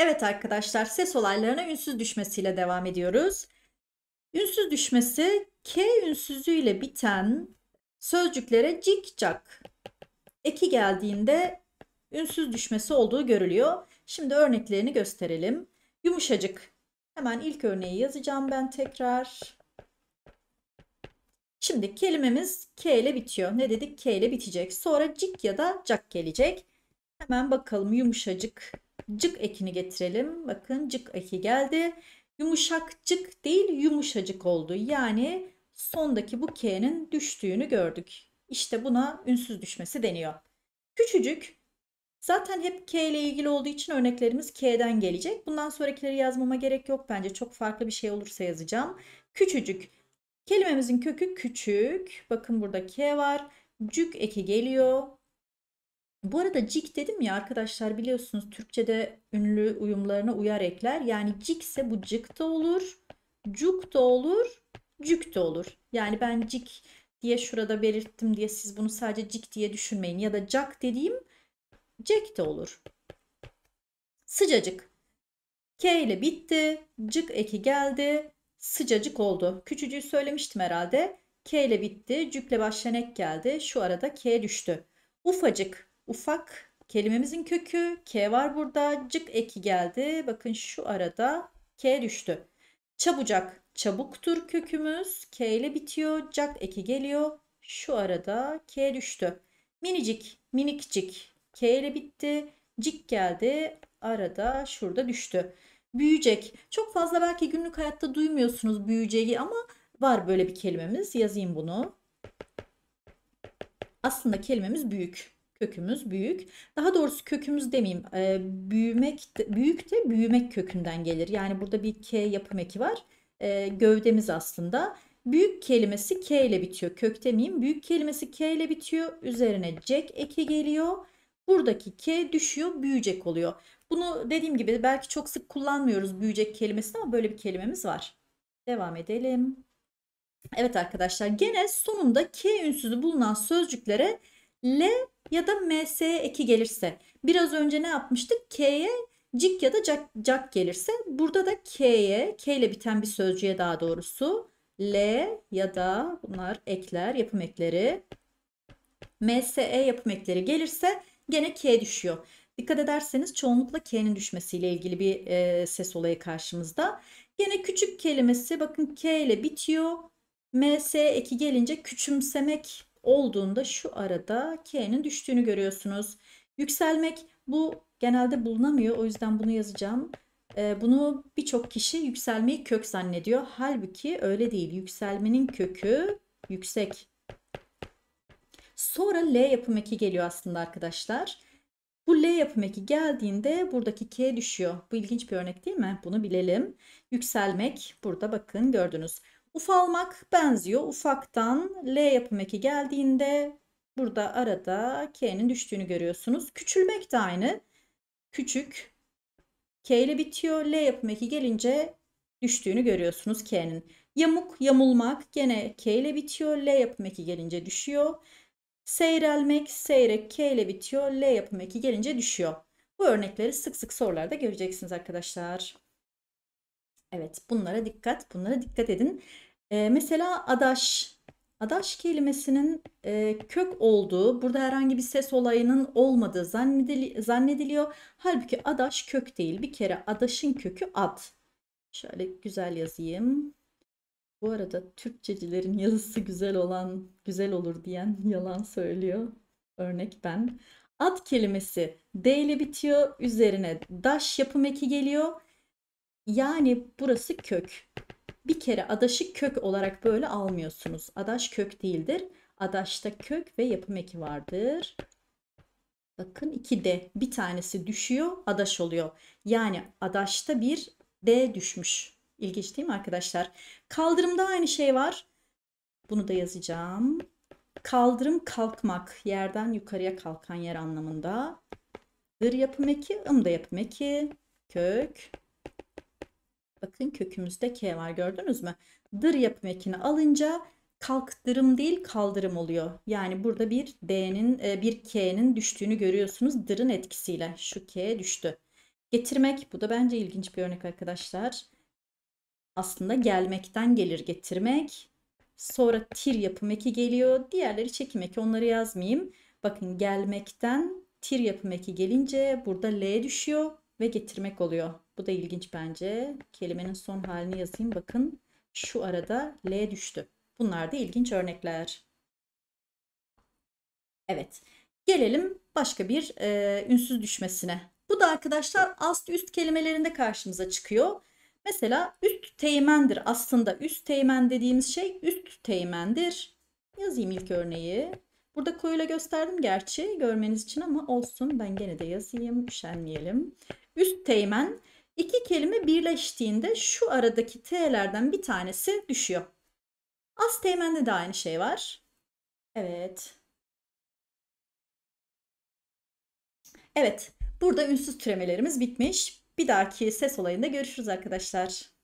Evet arkadaşlar ses olaylarına ünsüz düşmesiyle devam ediyoruz. Ünsüz düşmesi K ünsüzüyle biten sözcüklere cik cak eki geldiğinde ünsüz düşmesi olduğu görülüyor. Şimdi örneklerini gösterelim. Yumuşacık. Hemen ilk örneği yazacağım ben tekrar. Şimdi kelimemiz K ile bitiyor. Ne dedik? K ile bitecek. Sonra cik ya da cak gelecek. Hemen bakalım yumuşacık cık ekini getirelim. Bakın cık eki geldi. Yumuşak cık değil yumuşacık oldu. Yani sondaki bu K'nin düştüğünü gördük. İşte buna ünsüz düşmesi deniyor. Küçücük zaten hep K ile ilgili olduğu için örneklerimiz K'den gelecek. Bundan sonrakileri yazmama gerek yok bence. Çok farklı bir şey olursa yazacağım. Küçücük. Kelimemizin kökü küçük. Bakın burada K var. Cük eki geliyor. Bu arada cik dedim ya arkadaşlar biliyorsunuz Türkçe'de ünlü uyumlarına uyar ekler. Yani cik ise bu cık da olur, cuk da olur, cük de olur. Yani ben cik diye şurada belirttim diye siz bunu sadece cik diye düşünmeyin. Ya da cak dediğim cek de olur. Sıcacık. K ile bitti. Cık eki geldi. Sıcacık oldu. Küçücüğü söylemiştim herhalde. K ile bitti. Cükle başlayan ek geldi. Şu arada K düştü. Ufacık Ufak kelimemizin kökü K var burada. Cık eki geldi. Bakın şu arada K düştü. Çabucak çabuktur kökümüz. K ile bitiyor. Cak eki geliyor. Şu arada K düştü. Minicik minikcik K ile bitti. Cik geldi. Arada şurada düştü. Büyüyecek. Çok fazla belki günlük hayatta duymuyorsunuz büyüyeceği ama var böyle bir kelimemiz. Yazayım bunu. Aslında kelimemiz büyük kökümüz büyük. Daha doğrusu kökümüz demeyeyim. E, büyümek büyük de büyümek kökünden gelir. Yani burada bir K yapım eki var. E, gövdemiz aslında. Büyük kelimesi K ile bitiyor. Kök demeyeyim. Büyük kelimesi K ile bitiyor. Üzerine cek eki geliyor. Buradaki K düşüyor, büyüyecek oluyor. Bunu dediğim gibi belki çok sık kullanmıyoruz büyüyecek kelimesini ama böyle bir kelimemiz var. Devam edelim. Evet arkadaşlar gene sonunda K ünsüzü bulunan sözcüklere L ya da MS eki gelirse. Biraz önce ne yapmıştık? K'ye cik ya da cak, cak gelirse. Burada da K'ye, K ile biten bir sözcüğe daha doğrusu L ya da bunlar ekler, yapım ekleri. MSE yapım ekleri gelirse gene K düşüyor. Dikkat ederseniz çoğunlukla K'nin düşmesiyle ilgili bir e, ses olayı karşımızda. Gene küçük kelimesi bakın K ile bitiyor. MS e eki gelince küçümsemek olduğunda şu arada K'nin düştüğünü görüyorsunuz. Yükselmek bu genelde bulunamıyor. O yüzden bunu yazacağım. Ee, bunu birçok kişi yükselmeyi kök zannediyor. Halbuki öyle değil. Yükselmenin kökü yüksek. Sonra L yapım eki geliyor aslında arkadaşlar. Bu L yapım eki geldiğinde buradaki K düşüyor. Bu ilginç bir örnek değil mi? Bunu bilelim. Yükselmek burada bakın gördünüz. Ufalmak benziyor. Ufaktan L yapım eki geldiğinde burada arada K'nin düştüğünü görüyorsunuz. Küçülmek de aynı. Küçük K ile bitiyor. L yapım eki gelince düştüğünü görüyorsunuz K'nin. Yamuk, yamulmak gene K ile bitiyor. L yapım eki gelince düşüyor. Seyrelmek, seyrek K ile bitiyor. L yapım eki gelince düşüyor. Bu örnekleri sık sık sorularda göreceksiniz arkadaşlar. Evet bunlara dikkat, bunlara dikkat edin. Ee, mesela adaş. Adaş kelimesinin e, kök olduğu, burada herhangi bir ses olayının olmadığı zannedili zannediliyor. Halbuki adaş kök değil. Bir kere adaşın kökü ad. Şöyle güzel yazayım. Bu arada Türkçecilerin yazısı güzel olan, güzel olur diyen yalan söylüyor. Örnek ben. Ad kelimesi D ile bitiyor. Üzerine daş yapım eki geliyor. Yani burası kök. Bir kere adaşı kök olarak böyle almıyorsunuz. Adaş kök değildir. Adaşta kök ve yapım eki vardır. Bakın 2D bir tanesi düşüyor adaş oluyor. Yani adaşta bir D düşmüş. İlginç değil mi arkadaşlar? Kaldırımda aynı şey var. Bunu da yazacağım. Kaldırım kalkmak yerden yukarıya kalkan yer anlamında. Dır yapım eki, ım da yapım eki, kök, Bakın kökümüzde K var gördünüz mü? Dır yapım ekini alınca kalktırım değil kaldırım oluyor. Yani burada bir D'nin e, bir K'nin düştüğünü görüyorsunuz dırın etkisiyle. Şu K düştü. Getirmek bu da bence ilginç bir örnek arkadaşlar. Aslında gelmekten gelir getirmek. Sonra tir yapım eki geliyor. Diğerleri çekim eki onları yazmayayım. Bakın gelmekten tir yapım eki gelince burada L düşüyor ve getirmek oluyor. Bu da ilginç bence. Kelimenin son halini yazayım. Bakın şu arada L düştü. Bunlar da ilginç örnekler. Evet. Gelelim başka bir e, ünsüz düşmesine. Bu da arkadaşlar ast üst kelimelerinde karşımıza çıkıyor. Mesela üst teğmendir. Aslında üst teğmen dediğimiz şey üst teğmendir. Yazayım ilk örneği. Burada koyula gösterdim gerçi görmeniz için ama olsun ben gene de yazayım üşenmeyelim üst teğmen iki kelime birleştiğinde şu aradaki t'lerden bir tanesi düşüyor. Az teğmende de aynı şey var. Evet. Evet, burada ünsüz türemelerimiz bitmiş. Bir dahaki ses olayında görüşürüz arkadaşlar.